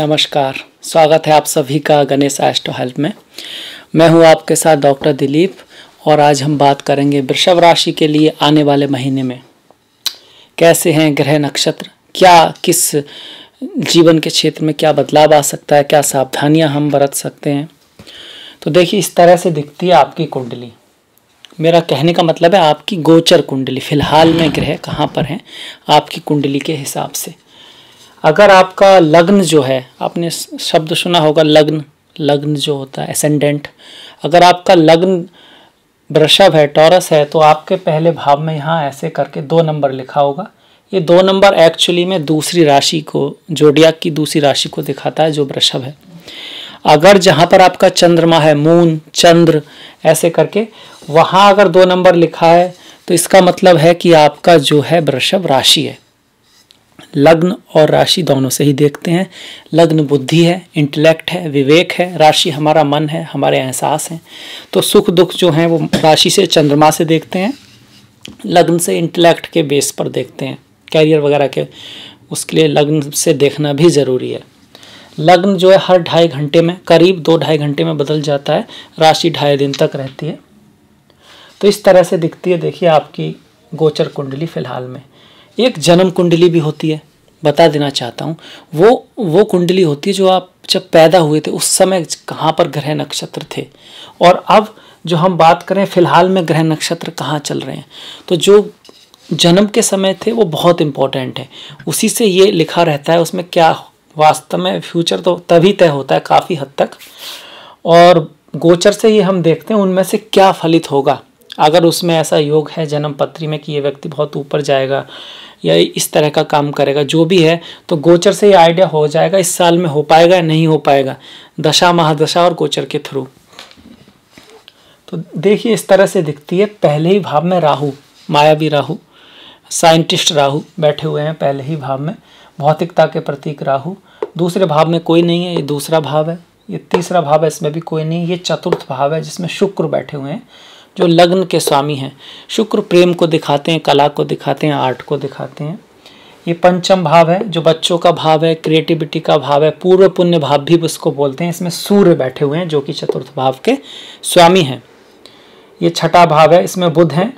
नमस्कार स्वागत है आप सभी का गणेश एस्ट्रो हेल्प में मैं हूं आपके साथ डॉक्टर दिलीप और आज हम बात करेंगे वृषभ राशि के लिए आने वाले महीने में कैसे हैं ग्रह नक्षत्र क्या किस जीवन के क्षेत्र में क्या बदलाव आ सकता है क्या सावधानियां हम बरत सकते हैं तो देखिए इस तरह से दिखती है आपकी कुंडली मेरा कहने का मतलब है आपकी गोचर कुंडली फिलहाल में ग्रह कहाँ पर हैं आपकी कुंडली के हिसाब से अगर आपका लग्न जो है आपने शब्द सुना होगा लग्न लग्न जो होता है एसेंडेंट अगर आपका लग्न वृषभ है टॉरस है तो आपके पहले भाव में यहाँ ऐसे करके दो नंबर लिखा होगा ये दो नंबर एक्चुअली में दूसरी राशि को जोडिया की दूसरी राशि को दिखाता है जो वृषभ है अगर जहाँ पर आपका चंद्रमा है मून चंद्र ऐसे करके वहाँ अगर दो नंबर लिखा है तो इसका मतलब है कि आपका जो है वृषभ राशि है लग्न और राशि दोनों से ही देखते हैं लग्न बुद्धि है इंटेलेक्ट है विवेक है राशि हमारा मन है हमारे एहसास हैं तो सुख दुख जो हैं वो राशि से चंद्रमा से देखते हैं लग्न से इंटेलेक्ट के बेस पर देखते हैं कैरियर वगैरह के उसके लिए लग्न से देखना भी ज़रूरी है लग्न जो है हर ढाई घंटे में करीब दो ढाई घंटे में बदल जाता है राशि ढाई दिन तक रहती है तो इस तरह से दिखती है देखिए आपकी गोचर कुंडली फिलहाल में एक जन्म कुंडली भी होती है बता देना चाहता हूँ वो वो कुंडली होती है जो आप जब पैदा हुए थे उस समय कहाँ पर ग्रह नक्षत्र थे और अब जो हम बात करें फिलहाल में ग्रह नक्षत्र कहाँ चल रहे हैं तो जो जन्म के समय थे वो बहुत इम्पॉर्टेंट है उसी से ये लिखा रहता है उसमें क्या वास्तव में फ्यूचर तो तभी तय होता है काफ़ी हद तक और गोचर से ये हम देखते हैं उनमें से क्या फलित होगा अगर उसमें ऐसा योग है जन्म पत्री में कि ये व्यक्ति बहुत ऊपर जाएगा या इस तरह का काम करेगा जो भी है तो गोचर से ये आइडिया हो जाएगा इस साल में हो पाएगा या नहीं हो पाएगा दशा महादशा और गोचर के थ्रू तो देखिए इस तरह से दिखती है पहले ही भाव में राहु मायावी राहु साइंटिस्ट राहु बैठे हुए हैं पहले ही भाव में भौतिकता के प्रतीक राहु दूसरे भाव में कोई नहीं है ये दूसरा भाव है ये तीसरा भाव है इसमें भी कोई नहीं ये चतुर्थ भाव है जिसमें शुक्र बैठे हुए हैं जो लग्न के स्वामी हैं शुक्र प्रेम को दिखाते हैं कला को दिखाते हैं आर्ट को दिखाते हैं ये पंचम भाव है जो बच्चों का भाव है क्रिएटिविटी का भाव है पूर्व पुण्य भाव भी उसको बोलते हैं इसमें सूर्य बैठे हुए हैं जो कि चतुर्थ भाव के स्वामी हैं ये छठा भाव है इसमें बुध हैं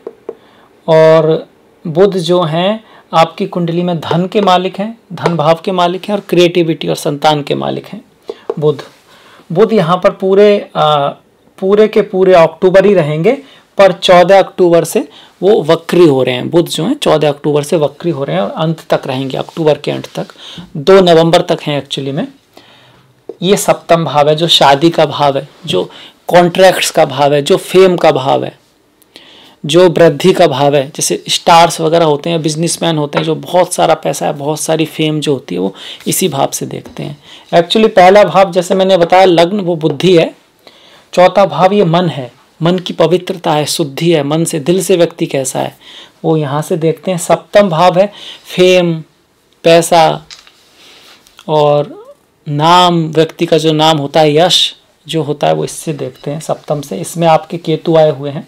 और बुध जो हैं आपकी कुंडली में धन के मालिक हैं धन भाव के मालिक हैं और क्रिएटिविटी और संतान के मालिक हैं बुध बुध यहाँ पर पूरे आ, पूरे के पूरे अक्टूबर ही रहेंगे पर 14 अक्टूबर से वो वक्री हो रहे हैं बुध जो हैं 14 अक्टूबर से वक्री हो रहे हैं और अंत तक रहेंगे अक्टूबर के अंत तक दो नवंबर तक हैं एक्चुअली में ये सप्तम भाव है जो शादी का भाव है जो कॉन्ट्रैक्ट्स का भाव है जो फेम का भाव है जो वृद्धि का भाव है जैसे स्टार्स वगैरह होते हैं बिजनेसमैन होते हैं जो बहुत सारा पैसा है बहुत सारी फेम जो होती है वो इसी भाव से देखते हैं एक्चुअली पहला भाव जैसे मैंने बताया लग्न वो बुद्धि है चौथा भाव ये मन है मन की पवित्रता है शुद्धि है मन से दिल से व्यक्ति कैसा है वो यहाँ से देखते हैं सप्तम भाव है फेम पैसा और नाम व्यक्ति का जो नाम होता है यश जो होता है वो इससे देखते हैं सप्तम से इसमें आपके केतु आए हुए हैं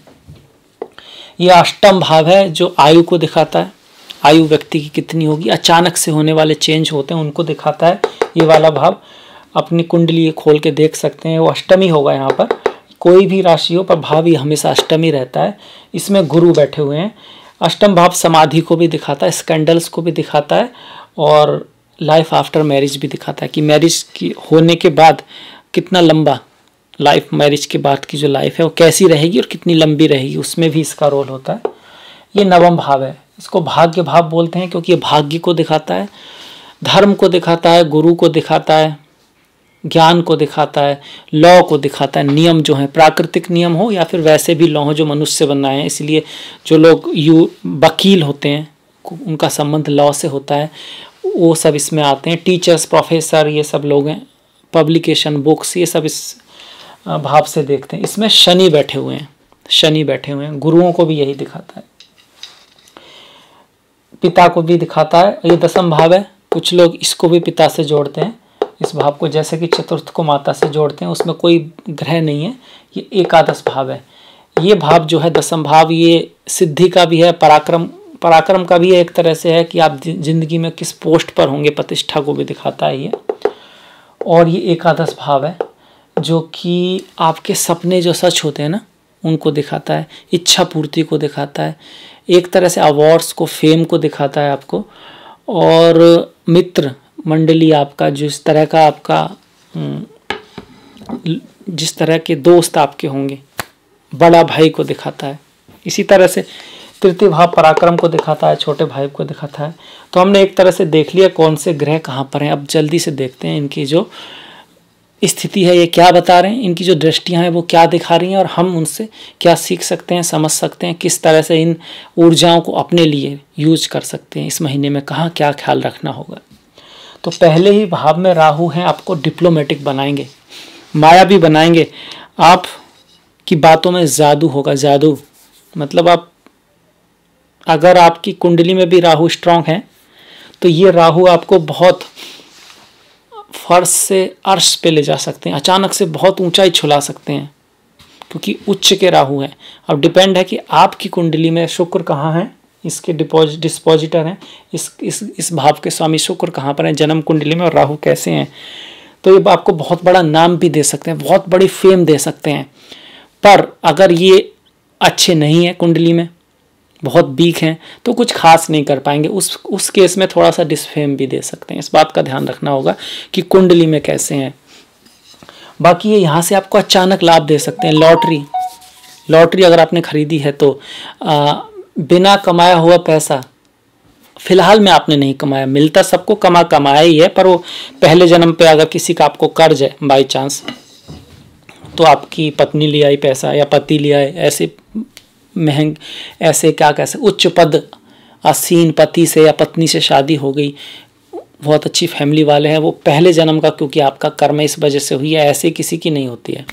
ये अष्टम भाव है जो आयु को दिखाता है आयु व्यक्ति की कितनी होगी अचानक से होने वाले चेंज होते हैं उनको दिखाता है ये वाला भाव अपनी कुंडली खोल के देख सकते हैं वो अष्टमी होगा यहाँ पर कोई भी राशि हो पर भाव ही हमेशा अष्टमी रहता है इसमें गुरु बैठे हुए हैं अष्टम भाव समाधि को भी दिखाता है स्कैंडल्स को भी दिखाता है और लाइफ आफ्टर मैरिज भी दिखाता है कि मैरिज की होने के बाद कितना लंबा लाइफ मैरिज के बाद की जो लाइफ है वो कैसी रहेगी और कितनी लंबी रहेगी उसमें भी इसका रोल होता है ये नवम भाव है इसको भाग्य भाव बोलते हैं क्योंकि ये भाग्य को दिखाता है धर्म को दिखाता है गुरु को दिखाता है ज्ञान को दिखाता है लॉ को दिखाता है नियम जो है प्राकृतिक नियम हो या फिर वैसे भी लॉ हो जो मनुष्य बनाए हैं इसलिए जो लोग यू वकील होते हैं उनका संबंध लॉ से होता है वो सब इसमें आते हैं टीचर्स प्रोफेसर ये सब लोग हैं पब्लिकेशन बुक्स ये सब इस भाव से देखते हैं इसमें शनि बैठे हुए हैं शनि बैठे हुए हैं गुरुओं को भी यही दिखाता है पिता को भी दिखाता है ये दसम भाव है कुछ लोग इसको भी पिता से जोड़ते हैं इस भाव को जैसे कि चतुर्थ को माता से जोड़ते हैं उसमें कोई ग्रह नहीं है ये एकादश भाव है ये भाव जो है दसम भाव ये सिद्धि का भी है पराक्रम पराक्रम का भी एक तरह से है कि आप जिंदगी में किस पोस्ट पर होंगे प्रतिष्ठा को भी दिखाता है ये और ये एकादश भाव है जो कि आपके सपने जो सच होते हैं ना उनको दिखाता है इच्छा पूर्ति को दिखाता है एक तरह से अवार्ड्स को फेम को दिखाता है आपको और मित्र मंडली आपका जिस तरह का आपका हम्म, जिस तरह के दोस्त आपके होंगे बड़ा भाई को दिखाता है इसी तरह से तृतीय भाव पराक्रम को दिखाता है छोटे भाई को दिखाता है तो हमने एक तरह से देख लिया कौन से ग्रह कहाँ पर हैं अब जल्दी से देखते हैं इनकी जो स्थिति है ये क्या बता रहे हैं इनकी जो दृष्टियाँ हैं वो क्या दिखा रही हैं और हम उनसे क्या सीख सकते हैं समझ सकते हैं किस तरह से इन ऊर्जाओं को अपने लिए यूज कर सकते हैं इस महीने में कहाँ क्या ख्याल रखना होगा तो पहले ही भाव में राहु हैं आपको डिप्लोमेटिक बनाएंगे माया भी बनाएंगे आप की बातों में जादू होगा जादू मतलब आप अगर आपकी कुंडली में भी राहु स्ट्रांग है तो ये राहु आपको बहुत फर्श से अर्श पे ले जा सकते हैं अचानक से बहुत ऊंचाई छुला सकते हैं क्योंकि उच्च के राहु हैं अब डिपेंड है कि आपकी कुंडली में शुक्र कहाँ हैं इसके डिपोज डिस्पोजिटर हैं इस इस इस भाव के स्वामी शुक्र कहाँ पर हैं जन्म कुंडली में और राहु कैसे हैं तो ये आपको बहुत बड़ा नाम भी दे सकते हैं बहुत बड़ी फेम दे सकते हैं पर अगर ये अच्छे नहीं हैं कुंडली में बहुत वीक हैं तो कुछ खास नहीं कर पाएंगे उस उस केस में थोड़ा सा डिसफेम भी दे सकते हैं इस बात का ध्यान रखना होगा कि कुंडली में कैसे हैं बाकी ये यहाँ से आपको अचानक लाभ दे सकते हैं लॉटरी लॉटरी अगर आपने खरीदी है तो आ, बिना कमाया हुआ पैसा फिलहाल में आपने नहीं कमाया मिलता सबको कमा कमाया ही है पर वो पहले जन्म पे अगर किसी का आपको कर्ज है बाई चांस तो आपकी पत्नी ले आई पैसा या पति ले आए ऐसे महंग ऐसे क्या कैसे उच्च पद आसीन पति से या पत्नी से शादी हो गई बहुत अच्छी फैमिली वाले हैं वो पहले जन्म का क्योंकि आपका कर्म इस वजह से हुई है ऐसे किसी की नहीं होती है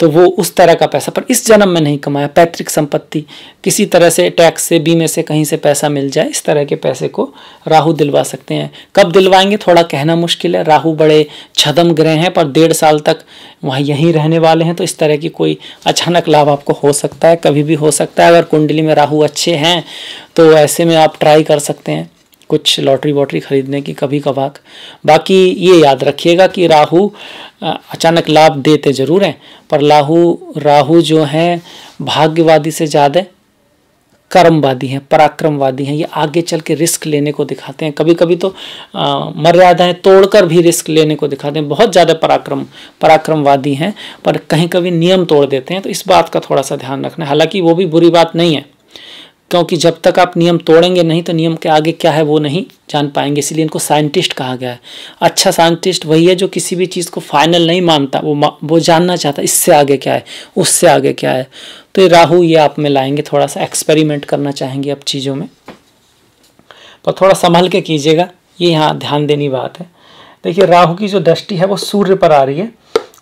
तो वो उस तरह का पैसा पर इस जन्म में नहीं कमाया पैतृक संपत्ति किसी तरह से टैक्स से बीमे से कहीं से पैसा मिल जाए इस तरह के पैसे को राहु दिलवा सकते हैं कब दिलवाएंगे थोड़ा कहना मुश्किल है राहु बड़े छदम ग्रह हैं पर डेढ़ साल तक वहाँ यहीं रहने वाले हैं तो इस तरह की कोई अचानक लाभ आपको हो सकता है कभी भी हो सकता है अगर कुंडली में राहू अच्छे हैं तो ऐसे में आप ट्राई कर सकते हैं कुछ लॉटरी वॉटरी ख़रीदने की कभी कभार बाकी ये याद रखिएगा कि राहु अचानक लाभ देते ज़रूर हैं पर राहु राहु जो हैं भाग्यवादी से ज़्यादा कर्मवादी हैं पराक्रमवादी हैं ये आगे चल के रिस्क लेने को दिखाते हैं कभी कभी तो मर्यादाएं तोड़कर भी रिस्क लेने को दिखाते हैं बहुत ज़्यादा पराक्रम पराक्रमवादी हैं पर कहीं कभी नियम तोड़ देते हैं तो इस बात का थोड़ा सा ध्यान रखना हालांकि वो भी बुरी बात नहीं है क्योंकि जब तक आप नियम तोड़ेंगे नहीं तो नियम के आगे क्या है वो नहीं जान पाएंगे इसलिए इनको साइंटिस्ट कहा गया है अच्छा साइंटिस्ट वही है जो किसी भी चीज़ को फाइनल नहीं मानता वो वो जानना चाहता इससे आगे क्या है उससे आगे क्या है तो ये राहु ये आप में लाएंगे थोड़ा सा एक्सपेरिमेंट करना चाहेंगे आप चीज़ों में पर थोड़ा संभल के कीजिएगा ये यहाँ ध्यान देनी बात है देखिए राहु की जो दृष्टि है वो सूर्य पर आ रही है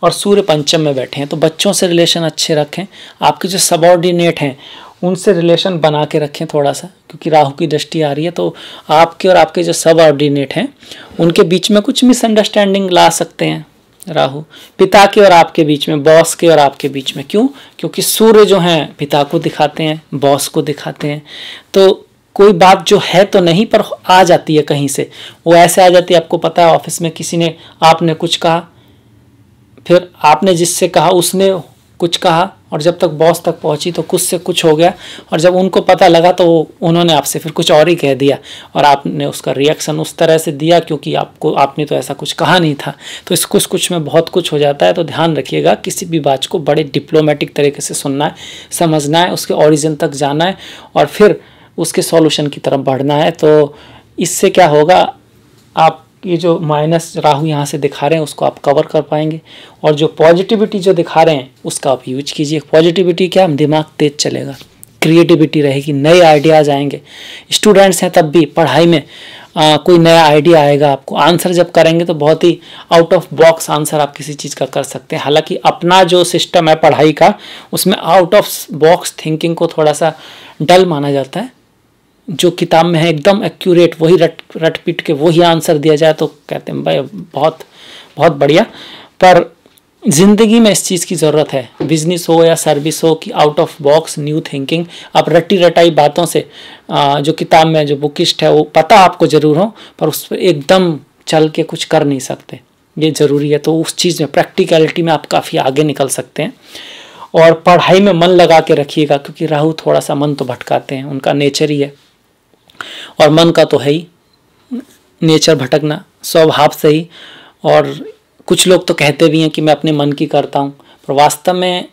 और सूर्य पंचम में बैठे हैं तो बच्चों से रिलेशन अच्छे रखें आपके जो सबॉर्डिनेट हैं उनसे रिलेशन बना के रखें थोड़ा सा क्योंकि राहु की दृष्टि आ रही है तो आपके और आपके जो सब ऑर्डिनेट हैं उनके बीच में कुछ मिसअंडरस्टैंडिंग ला सकते हैं राहु पिता के और आपके बीच में बॉस के और आपके बीच में क्यों क्योंकि सूर्य जो हैं पिता को दिखाते हैं बॉस को दिखाते हैं तो कोई बात जो है तो नहीं पर आ जाती है कहीं से वो ऐसे आ जाती है आपको पता है ऑफिस में किसी ने आपने कुछ कहा फिर आपने जिससे कहा उसने कुछ कहा और जब तक बॉस तक पहुंची तो कुछ से कुछ हो गया और जब उनको पता लगा तो उन्होंने आपसे फिर कुछ और ही कह दिया और आपने उसका रिएक्शन उस तरह से दिया क्योंकि आपको आपने तो ऐसा कुछ कहा नहीं था तो इस कुछ कुछ में बहुत कुछ हो जाता है तो ध्यान रखिएगा किसी भी बात को बड़े डिप्लोमेटिक तरीके से सुनना है समझना है उसके ऑरिजिन तक जाना है और फिर उसके सॉल्यूशन की तरफ बढ़ना है तो इससे क्या होगा आप ये जो माइनस राहु यहाँ से दिखा रहे हैं उसको आप कवर कर पाएंगे और जो पॉजिटिविटी जो दिखा रहे हैं उसका आप यूज कीजिए पॉजिटिविटी क्या दिमाग तेज चलेगा क्रिएटिविटी रहेगी नए आइडियाज़ आएंगे स्टूडेंट्स हैं तब भी पढ़ाई में आ, कोई नया आइडिया आएगा आपको आंसर जब करेंगे तो बहुत ही आउट ऑफ बॉक्स आंसर आप किसी चीज़ का कर सकते हैं हालांकि अपना जो सिस्टम है पढ़ाई का उसमें आउट ऑफ बॉक्स थिंकिंग को थोड़ा सा डल माना जाता है जो किताब में है एकदम एक्यूरेट वही रट रट पीट के वही आंसर दिया जाए तो कहते हैं भाई बहुत बहुत बढ़िया पर ज़िंदगी में इस चीज़ की ज़रूरत है बिजनेस हो या सर्विस हो कि out of box new thinking आप रटी रटाई बातों से जो किताब में जो बुकिस्ट है वो पता आपको ज़रूर हो पर उस पर एकदम चल के कुछ कर नहीं सकते ये ज़रूरी है तो उस चीज़ में प्रैक्टिकलिटी में आप काफ़ी आगे निकल सकते हैं और पढ़ाई में मन लगा के रखिएगा क्योंकि राहु थोड़ा सा मन तो भटकाते हैं उनका नेचर ही है और मन का तो है ही नेचर भटकना स्वभाव से ही और कुछ लोग तो कहते भी हैं कि मैं अपने मन की करता हूँ पर वास्तव में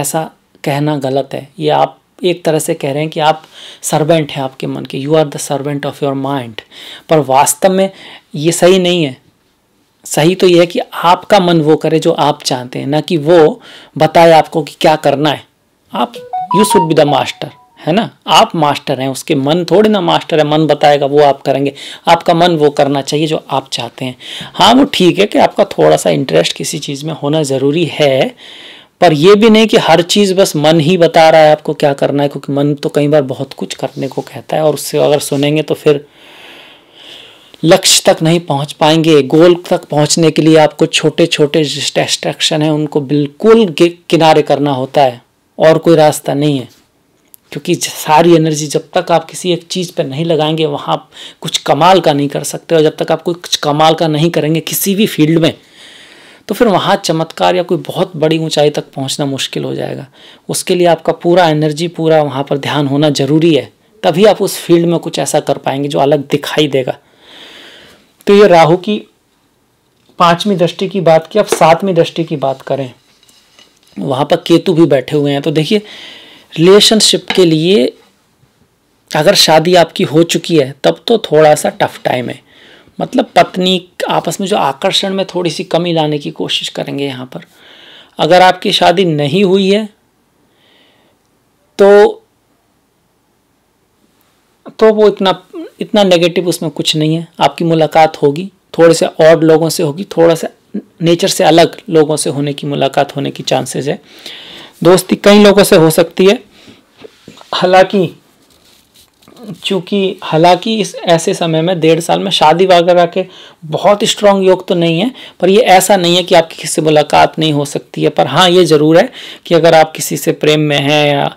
ऐसा कहना गलत है ये आप एक तरह से कह रहे हैं कि आप सर्वेंट हैं आपके मन के you are the servant of your mind पर वास्तव में ये सही नहीं है सही तो यह है कि आपका मन वो करे जो आप चाहते हैं ना कि वो बताए आपको कि क्या करना है आप you should be the master है ना आप मास्टर हैं उसके मन थोड़े ना मास्टर है मन बताएगा वो आप करेंगे आपका मन वो करना चाहिए जो आप चाहते हैं हाँ वो ठीक है कि आपका थोड़ा सा इंटरेस्ट किसी चीज़ में होना ज़रूरी है पर यह भी नहीं कि हर चीज़ बस मन ही बता रहा है आपको क्या करना है क्योंकि मन तो कई बार बहुत कुछ करने को कहता है और उससे अगर सुनेंगे तो फिर लक्ष्य तक नहीं पहुंच पाएंगे गोल तक पहुंचने के लिए आपको छोटे छोटे डिस्ट्रैक्शन हैं उनको बिल्कुल किनारे करना होता है और कोई रास्ता नहीं है क्योंकि सारी एनर्जी जब तक आप किसी एक चीज़ पर नहीं लगाएंगे वहाँ आप कुछ कमाल का नहीं कर सकते और जब तक आप कुछ कमाल का नहीं करेंगे किसी भी फील्ड में तो फिर वहाँ चमत्कार या कोई बहुत बड़ी ऊंचाई तक पहुँचना मुश्किल हो जाएगा उसके लिए आपका पूरा एनर्जी पूरा वहाँ पर ध्यान होना ज़रूरी है तभी आप उस फील्ड में कुछ ऐसा कर पाएंगे जो अलग दिखाई देगा तो ये राहु की पाँचवीं दृष्टि की बात की अब सातवीं दृष्टि की बात करें वहाँ पर केतु भी बैठे हुए हैं तो देखिए रिलेशनशिप के लिए अगर शादी आपकी हो चुकी है तब तो थोड़ा सा टफ टाइम है मतलब पत्नी आपस में जो आकर्षण में थोड़ी सी कमी लाने की कोशिश करेंगे यहाँ पर अगर आपकी शादी नहीं हुई है तो तो वो इतना इतना नेगेटिव उसमें कुछ नहीं है आपकी मुलाकात होगी थोड़े से और लोगों से होगी थोड़ा सा नेचर से अलग लोगों से होने की मुलाकात होने की चांसेस है दोस्ती कई लोगों से हो सकती है हालांकि चूँकि हालांकि इस ऐसे समय में डेढ़ साल में शादी वगैरह के बहुत स्ट्रांग योग तो नहीं है पर ये ऐसा नहीं है कि आपकी किसी से मुलाकात नहीं हो सकती है पर हाँ ये ज़रूर है कि अगर आप किसी से प्रेम में हैं या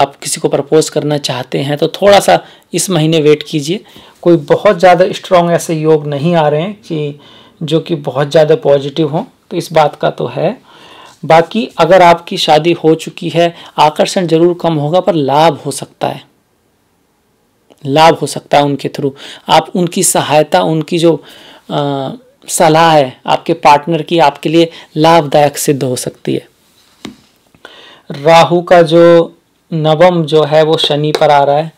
आप किसी को प्रपोज करना चाहते हैं तो थोड़ा सा इस महीने वेट कीजिए कोई बहुत ज़्यादा स्ट्रांग ऐसे योग नहीं आ रहे हैं कि जो कि बहुत ज़्यादा पॉजिटिव हों तो इस बात का तो है बाकी अगर आपकी शादी हो चुकी है आकर्षण जरूर कम होगा पर लाभ हो सकता है लाभ हो सकता है उनके थ्रू आप उनकी सहायता उनकी जो सलाह है आपके पार्टनर की आपके लिए लाभदायक सिद्ध हो सकती है राहु का जो नवम जो है वो शनि पर आ रहा है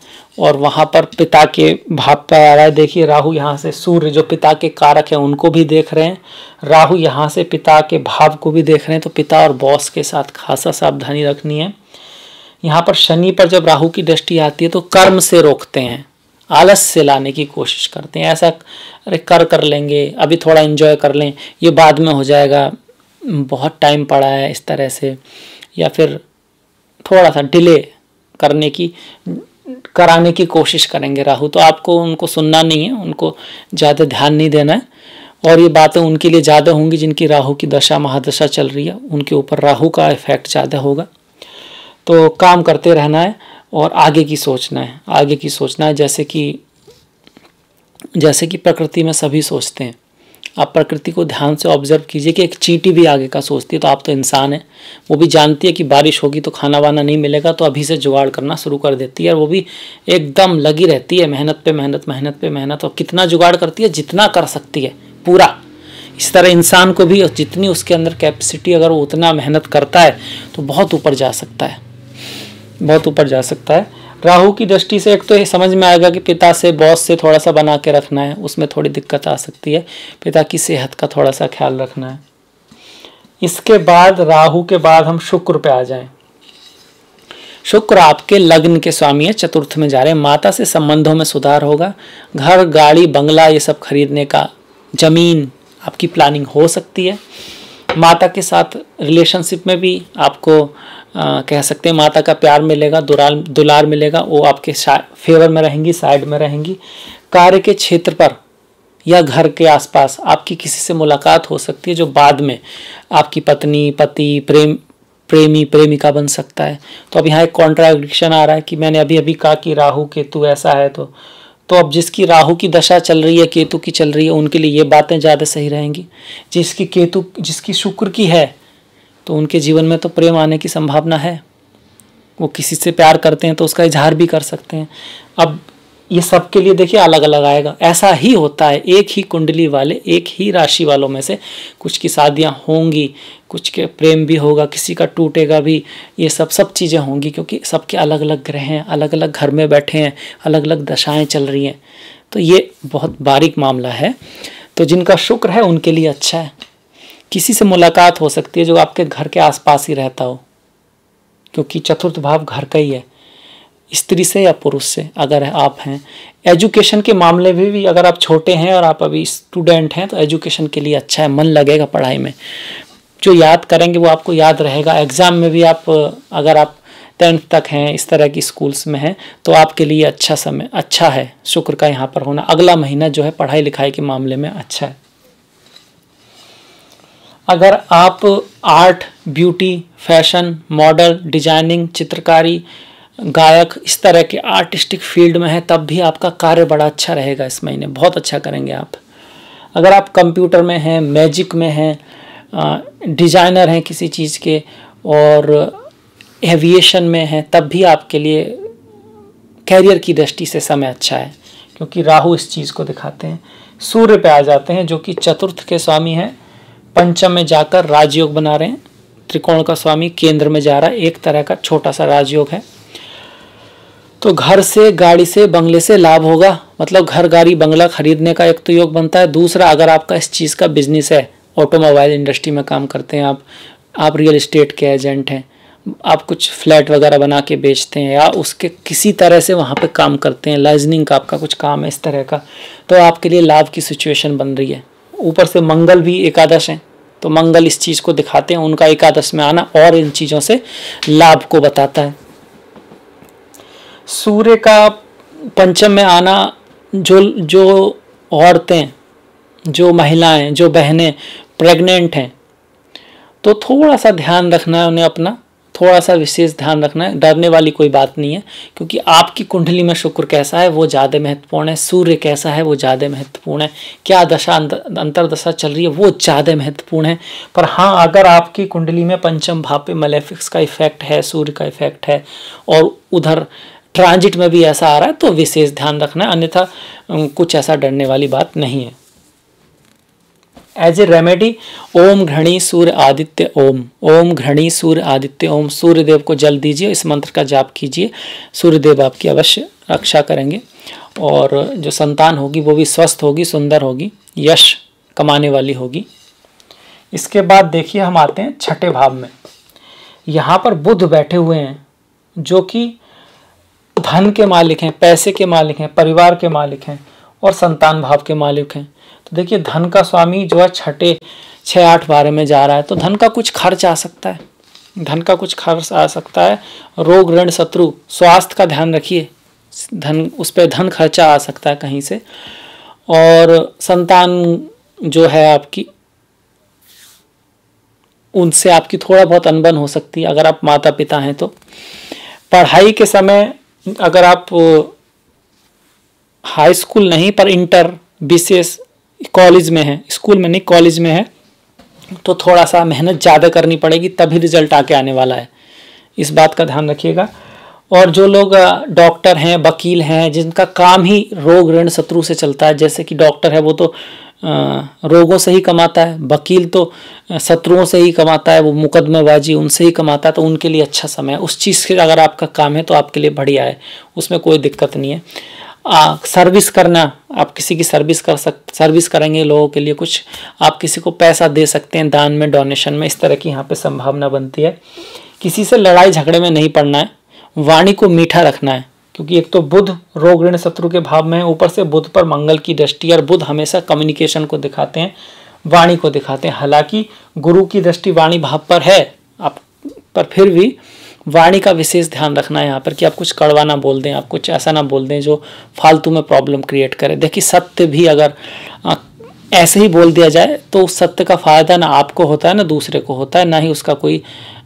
और वहाँ पर पिता के भाव पर आ रहा है देखिए राहु यहाँ से सूर्य जो पिता के कारक हैं उनको भी देख रहे हैं राहु यहाँ से पिता के भाव को भी देख रहे हैं तो पिता और बॉस के साथ खासा सावधानी रखनी है यहाँ पर शनि पर जब राहु की दृष्टि आती है तो कर्म से रोकते हैं आलस से लाने की कोशिश करते हैं ऐसा अरे कर कर लेंगे अभी थोड़ा इन्जॉय कर लें ये बाद में हो जाएगा बहुत टाइम पड़ा है इस तरह से या फिर थोड़ा सा डिले करने की कराने की कोशिश करेंगे राहु तो आपको उनको सुनना नहीं है उनको ज़्यादा ध्यान नहीं देना है और ये बातें उनके लिए ज़्यादा होंगी जिनकी राहु की दशा महादशा चल रही है उनके ऊपर राहु का इफेक्ट ज़्यादा होगा तो काम करते रहना है और आगे की सोचना है आगे की सोचना है जैसे कि जैसे कि प्रकृति में सभी सोचते हैं आप प्रकृति को ध्यान से ऑब्जर्व कीजिए कि एक चींटी भी आगे का सोचती है तो आप तो इंसान हैं वो भी जानती है कि बारिश होगी तो खाना वाना नहीं मिलेगा तो अभी से जुगाड़ करना शुरू कर देती है और वो भी एकदम लगी रहती है मेहनत पे मेहनत मेहनत पे मेहनत और कितना जुगाड़ करती है जितना कर सकती है पूरा इस तरह इंसान को भी जितनी उसके अंदर कैपेसिटी अगर वो उतना मेहनत करता है तो बहुत ऊपर जा सकता है बहुत ऊपर जा सकता है राहु की दृष्टि से एक तो ये समझ में आएगा कि पिता से बॉस से थोड़ा सा बना के रखना है उसमें थोड़ी दिक्कत आ सकती है पिता की सेहत का थोड़ा सा ख्याल रखना है इसके बाद राहु के बाद हम शुक्र पे आ जाएं शुक्र आपके लग्न के स्वामी है चतुर्थ में जा रहे हैं माता से संबंधों में सुधार होगा घर गाड़ी बंगला ये सब खरीदने का जमीन आपकी प्लानिंग हो सकती है माता के साथ रिलेशनशिप में भी आपको आ, कह सकते हैं माता का प्यार मिलेगा दुलाल दुलार मिलेगा वो आपके फेवर में रहेंगी साइड में रहेंगी कार्य के क्षेत्र पर या घर के आसपास आपकी किसी से मुलाकात हो सकती है जो बाद में आपकी पत्नी पति प्रेम प्रेमी प्रेमिका बन सकता है तो अब यहाँ एक कॉन्ट्राडिक्शन आ रहा है कि मैंने अभी अभी कहा कि राहु केतु ऐसा है तो तो अब जिसकी राहु की दशा चल रही है केतु की चल रही है उनके लिए ये बातें ज़्यादा सही रहेंगी जिसकी केतु जिसकी शुक्र की है तो उनके जीवन में तो प्रेम आने की संभावना है वो किसी से प्यार करते हैं तो उसका इजहार भी कर सकते हैं अब ये सबके लिए देखिए अलग अलग आएगा ऐसा ही होता है एक ही कुंडली वाले एक ही राशि वालों में से कुछ की शादियाँ होंगी कुछ के प्रेम भी होगा किसी का टूटेगा भी ये सब सब चीज़ें होंगी क्योंकि सबके अलग अलग ग्रह हैं अलग अलग घर में बैठे हैं अलग अलग दशाएं चल रही हैं तो ये बहुत बारीक मामला है तो जिनका शुक्र है उनके लिए अच्छा है किसी से मुलाकात हो सकती है जो आपके घर के आसपास ही रहता हो क्योंकि चतुर्थ भाव घर का ही है स्त्री से या पुरुष से अगर आप हैं एजुकेशन के मामले में भी, भी अगर आप छोटे हैं और आप अभी स्टूडेंट हैं तो एजुकेशन के लिए अच्छा है मन लगेगा पढ़ाई में जो याद करेंगे वो आपको याद रहेगा एग्ज़ाम में भी आप अगर आप टेंथ तक हैं इस तरह की स्कूल्स में हैं तो आपके लिए अच्छा समय अच्छा है शुक्र का यहाँ पर होना अगला महीना जो है पढ़ाई लिखाई के मामले में अच्छा है अगर आप art beauty fashion model designing चित्रकारी गायक इस तरह के आर्टिस्टिक फील्ड में हैं तब भी आपका कार्य बड़ा अच्छा रहेगा इस महीने बहुत अच्छा करेंगे आप अगर आप कंप्यूटर में हैं मैजिक में हैं डिजाइनर हैं किसी चीज़ के और एविएशन में हैं तब भी आपके लिए कैरियर की दृष्टि से समय अच्छा है क्योंकि राहु इस चीज़ को दिखाते हैं सूर्य पे आ जाते हैं जो कि चतुर्थ के स्वामी हैं पंचम में जाकर राजयोग बना रहे हैं त्रिकोण का स्वामी केंद्र में जा रहा है एक तरह का छोटा सा राजयोग है तो घर से गाड़ी से बंगले से लाभ होगा मतलब घर गाड़ी बंगला खरीदने का एक तो योग बनता है दूसरा अगर आपका इस चीज़ का बिजनेस है ऑटोमोबाइल इंडस्ट्री में काम करते हैं आप आप रियल इस्टेट के एजेंट हैं आप कुछ फ्लैट वगैरह बना के बेचते हैं या उसके किसी तरह से वहाँ पे काम करते हैं लाइजनिंग का आपका कुछ काम है इस तरह का तो आपके लिए लाभ की सिचुएशन बन रही है ऊपर से मंगल भी एकादश हैं तो मंगल इस चीज़ को दिखाते हैं उनका एकादश में आना और इन चीज़ों से लाभ को बताता है सूर्य का पंचम में आना जो जो औरतें जो महिलाएं जो बहनें प्रेग्नेंट हैं तो थोड़ा सा ध्यान रखना है उन्हें अपना थोड़ा सा विशेष ध्यान रखना है डरने वाली कोई बात नहीं है क्योंकि आपकी कुंडली में शुक्र कैसा है वो ज़्यादा महत्वपूर्ण है सूर्य कैसा है वो ज़्यादा महत्वपूर्ण है क्या दशा अंतरदशा चल रही है वो ज़्यादा महत्वपूर्ण है पर हाँ अगर आपकी कुंडली में पंचम भाव पे मलेफिक्स का इफेक्ट है सूर्य का इफेक्ट है और उधर ट्रांजिट में भी ऐसा आ रहा है तो विशेष ध्यान रखना है अन्यथा कुछ ऐसा डरने वाली बात नहीं है एज ए रेमेडी ओम घृणी सूर्य आदित्य ओम ओम घृणी सूर्य आदित्य ओम सूर्यदेव को जल दीजिए इस मंत्र का जाप कीजिए सूर्यदेव आपकी अवश्य रक्षा करेंगे और जो संतान होगी वो भी स्वस्थ होगी सुंदर होगी यश कमाने वाली होगी इसके बाद देखिए हम आते हैं छठे भाव में यहाँ पर बुद्ध बैठे हुए हैं जो कि धन के मालिक हैं पैसे के मालिक हैं परिवार के मालिक हैं और संतान भाव के मालिक हैं तो देखिए धन का स्वामी जो है छठे छः आठ बारह में जा रहा है तो धन का कुछ खर्च आ सकता है धन का कुछ खर्च आ सकता है रोग ऋण शत्रु स्वास्थ्य का ध्यान रखिए धन उस पर धन खर्चा आ सकता है कहीं से और संतान जो है आपकी उनसे आपकी थोड़ा बहुत अनबन हो सकती है अगर आप माता पिता हैं तो पढ़ाई के समय अगर आप हाई स्कूल नहीं पर इंटर विशेष कॉलेज में है स्कूल में नहीं कॉलेज में है तो थोड़ा सा मेहनत ज़्यादा करनी पड़ेगी तभी रिजल्ट आके आने वाला है इस बात का ध्यान रखिएगा और जो लोग डॉक्टर हैं वकील हैं जिनका काम ही रोग ऋण शत्रु से चलता है जैसे कि डॉक्टर है वो तो रोगों से ही कमाता है वकील तो शत्रुओं से ही कमाता है वो मुकदमेबाजी उनसे ही कमाता है तो उनके लिए अच्छा समय है उस चीज़ के अगर आपका काम है तो आपके लिए बढ़िया है उसमें कोई दिक्कत नहीं है आ, सर्विस करना आप किसी की सर्विस कर सक सर्विस करेंगे लोगों के लिए कुछ आप किसी को पैसा दे सकते हैं दान में डोनेशन में इस तरह की यहाँ पे संभावना बनती है किसी से लड़ाई झगड़े में नहीं पड़ना है वाणी को मीठा रखना है क्योंकि एक तो बुध रोग ऋण शत्रु के भाव में है ऊपर से बुध पर मंगल की दृष्टि और बुध हमेशा कम्युनिकेशन को दिखाते हैं वाणी को दिखाते हैं हालांकि गुरु की दृष्टि वाणी भाव पर है आप पर फिर भी वाणी का विशेष ध्यान रखना है यहाँ पर कि आप कुछ कड़वा ना बोल दें आप कुछ ऐसा ना बोल दें जो फालतू में प्रॉब्लम क्रिएट करे देखिए सत्य भी अगर ऐसे ही बोल दिया जाए तो उस सत्य का फ़ायदा ना आपको होता है ना दूसरे को होता है ना ही उसका कोई